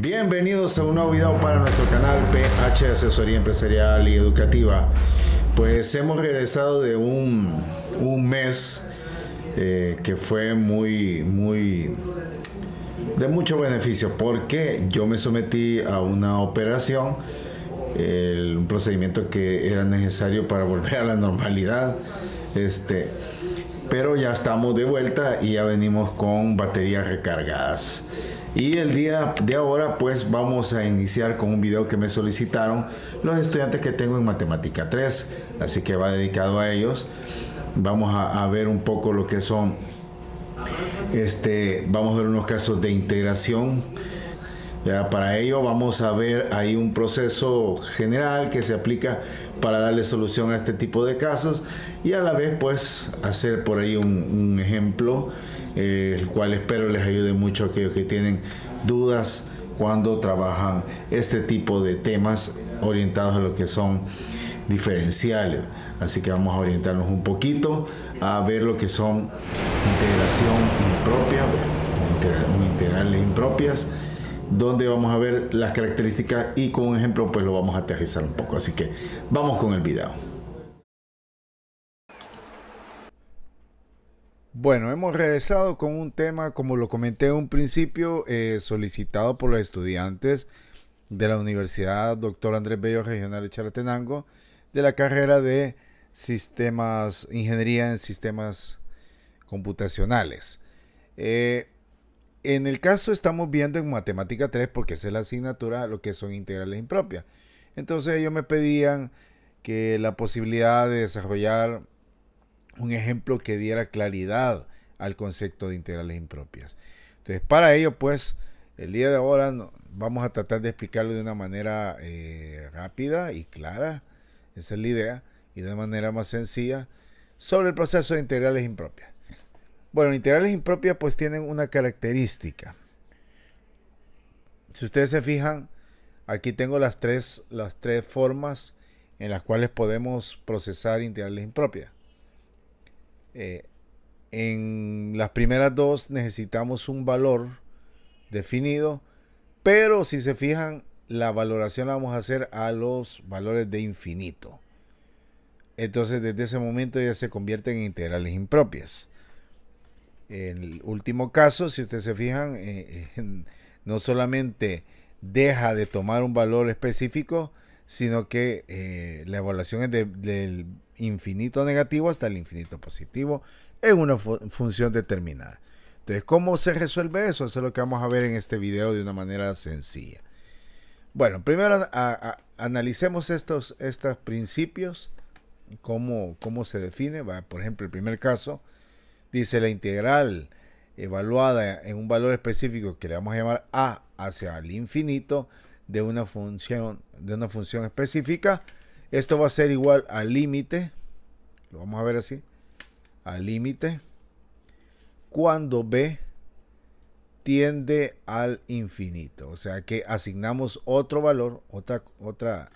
Bienvenidos a un nuevo video para nuestro canal PH Asesoría Empresarial y Educativa. Pues hemos regresado de un, un mes eh, que fue muy, muy de mucho beneficio porque yo me sometí a una operación, el, un procedimiento que era necesario para volver a la normalidad. Este, pero ya estamos de vuelta y ya venimos con baterías recargadas. Y el día de ahora pues vamos a iniciar con un video que me solicitaron los estudiantes que tengo en Matemática 3, así que va dedicado a ellos. Vamos a, ver un poco lo que son, este, vamos a ver unos casos de integración. Ya, para ello vamos a ver ahí un proceso general que se aplica para darle solución a este tipo de casos y a la vez pues hacer por ahí un ejemplo eh, el cual espero les ayude mucho a aquellos que tienen dudas cuando trabajan este tipo de temas orientados a lo que son diferenciales. Así que vamos a orientarnos un poquito a ver lo que son integración impropia, integrales impropias, donde vamos a ver las características y con un ejemplo pues lo vamos a aterrizar un poco. Así que vamos con el video. Bueno, hemos regresado con un tema, como lo comenté en un principio, eh, solicitado por los estudiantes de la Universidad Doctor Andrés Bello Regional de Charatenango, de la carrera de sistemas, ingeniería en sistemas computacionales. Eh, en el caso estamos viendo en matemática 3, porque es la asignatura, lo que son integrales impropias. Entonces ellos me pedían que la posibilidad de desarrollar un ejemplo que diera claridad al concepto de integrales impropias. Entonces, para ello, pues, el día de ahora vamos a tratar de explicarlo de una manera eh, rápida y clara, esa es la idea, y de manera más sencilla, sobre el proceso de integrales impropias. Bueno, integrales impropias pues tienen una característica. Si ustedes se fijan, aquí tengo las tres, las tres formas en las cuales podemos procesar integrales impropias. Eh, en las primeras dos necesitamos un valor definido, pero si se fijan, la valoración la vamos a hacer a los valores de infinito. Entonces desde ese momento ya se convierten en integrales impropias. En el último caso, si ustedes se fijan, eh, eh, no solamente deja de tomar un valor específico, sino que la evaluación es de, del infinito negativo hasta el infinito positivo en una función determinada. Entonces, ¿cómo se resuelve eso? Eso es lo que vamos a ver en este video de una manera sencilla. Bueno, primero analicemos estos, estos principios, cómo, cómo se define. por ejemplo, el primer caso dice la integral evaluada en un valor específico que le vamos a llamar a hacia el infinito de una función, de una función específica esto va a ser igual al límite. Lo vamos a ver así. Al límite. Cuando B tiende al infinito. O sea que asignamos otro valor, otra, otra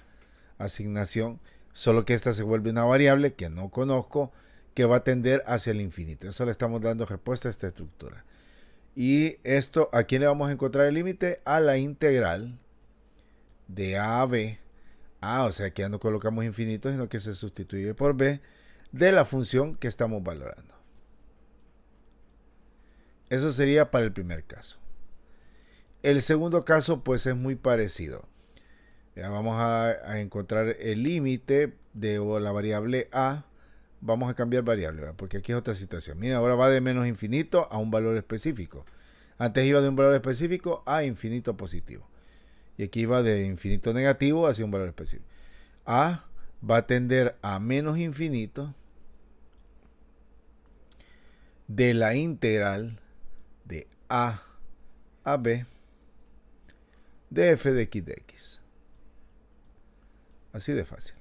asignación. Solo que esta se vuelve una variable que no conozco que va a tender hacia el infinito. Eso le estamos dando respuesta a esta estructura. Y esto, ¿a quién le vamos a encontrar el límite? A la integral de A a B Ah, o sea, que ya no colocamos infinito, sino que se sustituye por b de la función que estamos valorando. Eso sería para el primer caso. El segundo caso, pues es muy parecido. Ya vamos a, encontrar el límite de la variable a. Vamos a cambiar variable, porque aquí es otra situación. Mira, ahora va de menos infinito a un valor específico. Antes iba de un valor específico a infinito positivo y aquí va de infinito negativo hacia un valor específico. A va a tender a menos infinito de la integral de A a B de f de x de x. Así de fácil.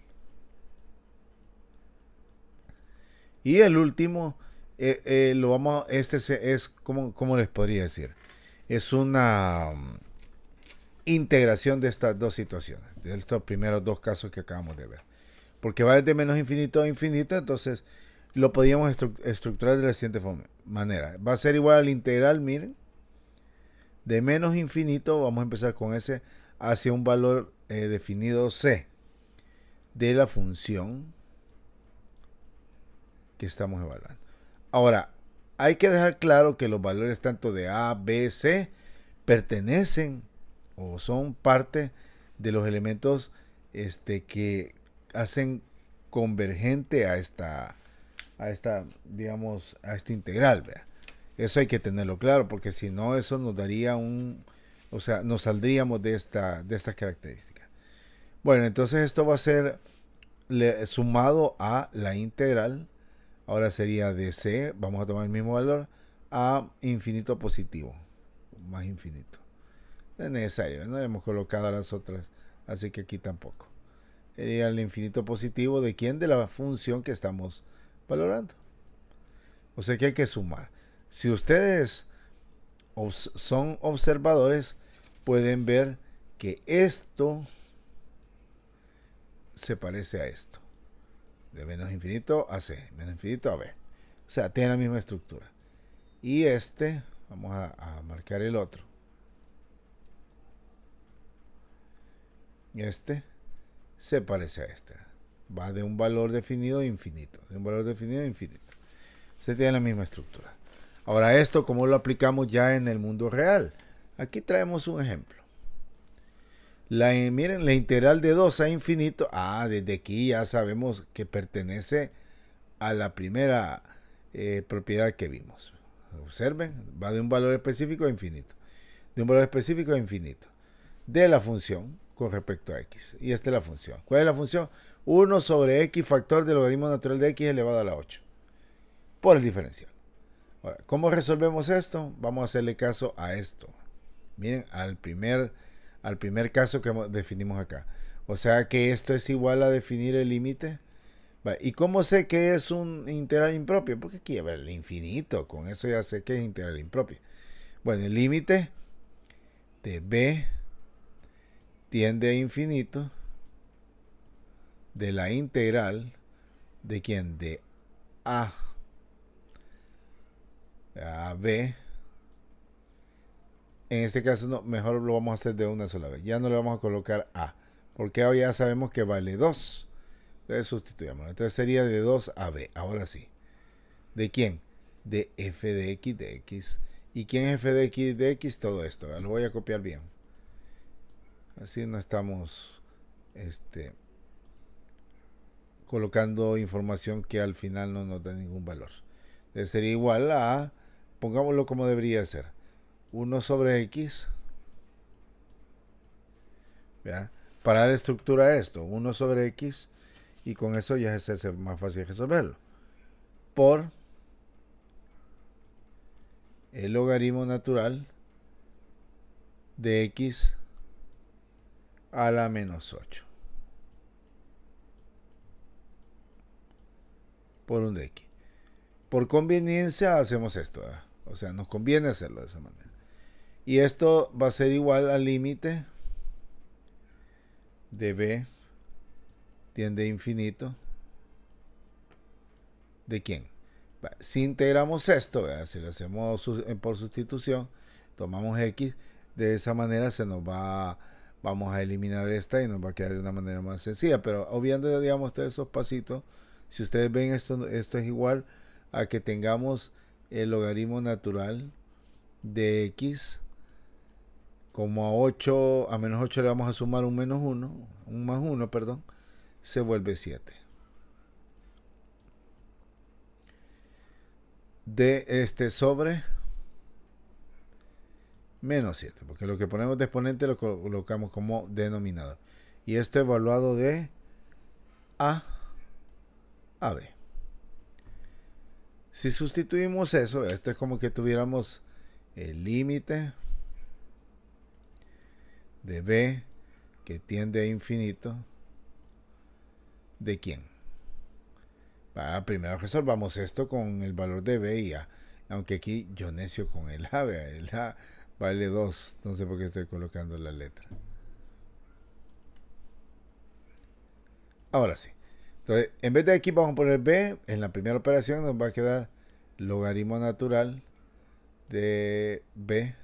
Y el último, eh, eh, lo vamos, este es, ¿cómo les podría decir? Es una um, integración de estas dos situaciones, de estos primeros dos casos que acabamos de ver. Porque va desde menos infinito a infinito, entonces lo podíamos estructurar de la siguiente manera. Va a ser igual al integral, miren, de menos infinito, vamos a empezar con ese, hacia un valor eh, definido c de la función que estamos evaluando. Ahora, hay que dejar claro que los valores tanto de a, b, c pertenecen o son parte de los elementos este, que hacen convergente a esta, a esta, digamos, a esta integral. Eso hay que tenerlo claro, porque si no, eso nos daría un, o sea, nos saldríamos de, esta, de estas características. Bueno, entonces esto va a ser sumado a la integral, ahora sería de c, vamos a tomar el mismo valor, a infinito positivo, más infinito. No es necesario, no hemos colocado las otras, así que aquí tampoco. Sería el infinito positivo de quién? De la función que estamos valorando. O sea que hay que sumar. Si ustedes son observadores, pueden ver que esto se parece a esto. De menos infinito a C, menos infinito a B. O sea, tiene la misma estructura. Y este, vamos a marcar el otro este se parece a este. Va de un valor definido a infinito, de un valor definido a infinito. Se tiene la misma estructura. Ahora esto, ¿cómo lo aplicamos ya en el mundo real? Aquí traemos un ejemplo. La, eh, miren, la integral de 2 a infinito, ah, desde aquí ya sabemos que pertenece a la primera eh, propiedad que vimos. Observen, va de un valor específico a infinito. De un valor específico a infinito. De la función, con respecto a x. Y esta es la función. ¿Cuál es la función? 1 sobre x factor del logaritmo natural de x elevado a la 8. Por el diferencial. Ahora, ¿cómo resolvemos esto? Vamos a hacerle caso a esto. Miren, al primer, al primer caso que definimos acá. O sea que esto es igual a definir el límite. ¿Y cómo sé que es un integral impropio? Porque aquí el infinito. Con eso ya sé que es integral impropio. Bueno, el límite de b tiende a infinito de la integral de quien de a a b en este caso mejor lo vamos a hacer de una sola vez ya no le vamos a colocar a porque ahora ya sabemos que vale 2 entonces sustituyamos entonces sería de 2 a b ahora sí de quién de f de x de x y quién es f de x de x todo esto lo voy a copiar bien Así no estamos este, colocando información que al final no nos da ningún valor. Entonces eh, sería igual a, pongámoslo como debería ser, 1 sobre x. ¿ya? Para dar estructura a esto, 1 sobre x, y con eso ya es hace más fácil resolverlo. Por el logaritmo natural de x a la menos 8. Por un de x. Por conveniencia hacemos esto. O sea, nos conviene hacerlo de esa manera. Y esto va a ser igual al límite de b tiende a infinito. ¿De quién? Si integramos esto, si lo hacemos eh, por sustitución, tomamos x, de esa manera se nos va a vamos a eliminar esta y nos va a quedar de una manera más sencilla. Pero obviando, digamos, todos esos pasitos, si ustedes ven esto, esto es igual a que tengamos el logaritmo natural de x como a 8, a menos 8 le vamos a sumar un menos 1, un más 1, perdón, se vuelve 7. De este sobre menos 7, porque lo que ponemos de exponente lo colocamos como denominador. Y esto evaluado de A a B. Si sustituimos eso, esto es como que tuviéramos el límite de B que tiende a infinito. ¿De quién? primero resolvamos esto con el valor de B y A. Aunque aquí yo necio con el A, el A 2 No sé por qué estoy colocando la letra. Ahora sí. Entonces, en vez de aquí vamos a poner B. En la primera operación nos va a quedar logaritmo natural de B.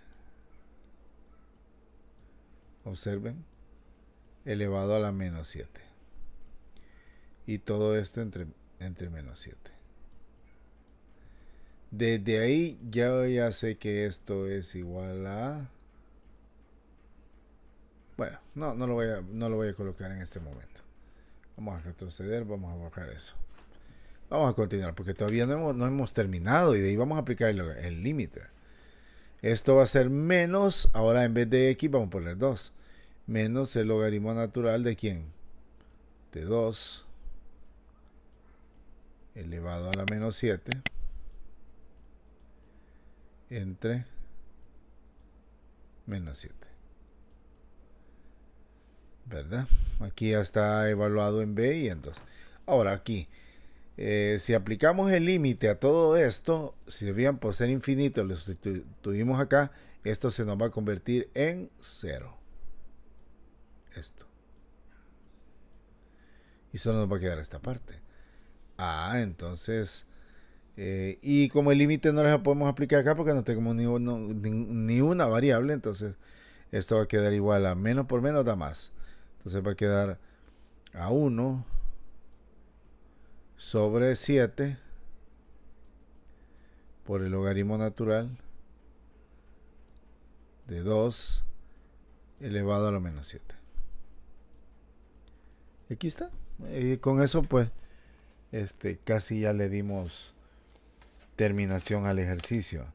Observen. Elevado a la menos 7. Y todo esto entre, entre menos 7. Desde ahí ya, ya sé que esto es igual a... Bueno, no, no, lo voy a, no lo voy a colocar en este momento. Vamos a retroceder, vamos a bajar eso. Vamos a continuar porque todavía no hemos, no hemos terminado y de ahí vamos a aplicar el límite. Esto va a ser menos, ahora en vez de x vamos a poner 2. Menos el logaritmo natural de quién? De 2 elevado a la menos 7 entre menos 7. ¿Verdad? Aquí ya está evaluado en B y en 2. Ahora aquí, eh, si aplicamos el límite a todo esto, si debían por ser infinito, lo sustituimos acá, esto se nos va a convertir en 0. Esto. Y solo nos va a quedar esta parte. Ah, entonces eh, y como el límite no lo podemos aplicar acá porque no tenemos ni, ni, una variable, entonces esto va a quedar igual a menos por menos da más. Entonces va a quedar a 1 sobre 7 por el logaritmo natural de 2 elevado a lo menos 7. Aquí está. Y eh, con eso pues este casi ya le dimos terminación al ejercicio.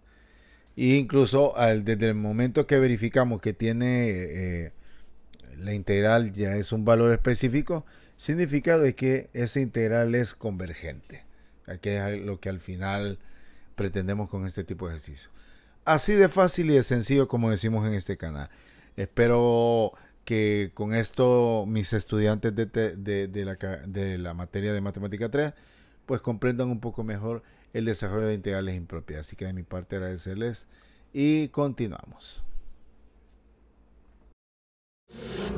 E incluso desde el momento que verificamos que tiene eh, la integral ya es un valor específico, Significa de que esa integral es convergente, que es lo que al final pretendemos con este tipo de ejercicio. Así de fácil y de sencillo como decimos en este canal. Espero que con esto mis estudiantes de, la, de la materia de matemática 3 pues comprendan un poco mejor el desarrollo de integrales impropias. Así que de mi parte agradecerles y continuamos.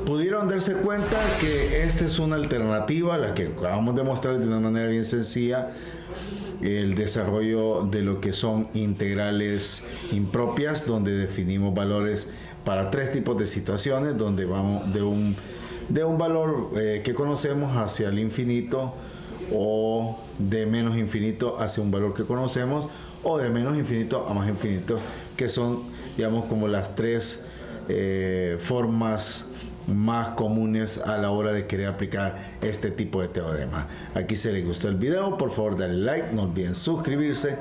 Pudieron darse cuenta que esta es una alternativa, a la que acabamos de mostrar de una manera bien sencilla, el desarrollo de lo que son integrales impropias, donde definimos valores para tres tipos de situaciones, donde vamos de un, de un valor eh, que conocemos hacia el infinito o de menos infinito hacia un valor que conocemos o de menos infinito a más infinito, que son, digamos, como las tres eh, formas más comunes a la hora de querer aplicar este tipo de teorema. Aquí se les gustó el video, por favor denle like, no olviden suscribirse.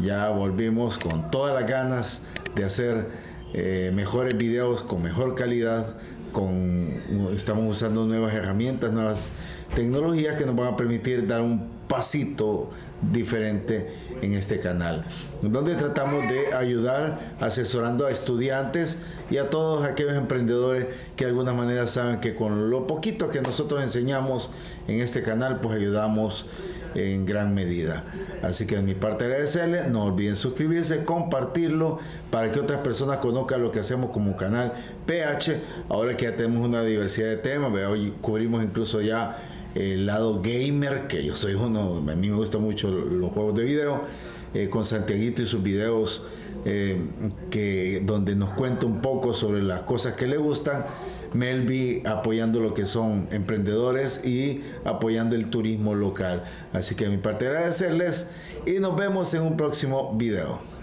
Ya volvimos con todas las ganas de hacer eh, mejores videos con mejor calidad estamos usando nuevas herramientas, nuevas tecnologías que nos van a permitir dar un pasito diferente en este canal, donde tratamos de ayudar asesorando a estudiantes y a todos aquellos emprendedores que de alguna manera saben que con lo poquito que nosotros enseñamos en este canal, pues ayudamos en gran medida. Así que de mi parte agradecerle no olviden suscribirse, compartirlo para que otras personas conozcan lo que hacemos como canal PH. Ahora que ya tenemos una diversidad de temas, hoy cubrimos incluso ya el lado gamer, que yo soy uno, a mí me gusta mucho los juegos de video, eh, con Santiaguito y sus videos. Eh, que donde nos cuenta un poco sobre las cosas que le gustan Melvi apoyando lo que son emprendedores y apoyando el turismo local. Así que mi parte agradecerles y nos vemos en un próximo video.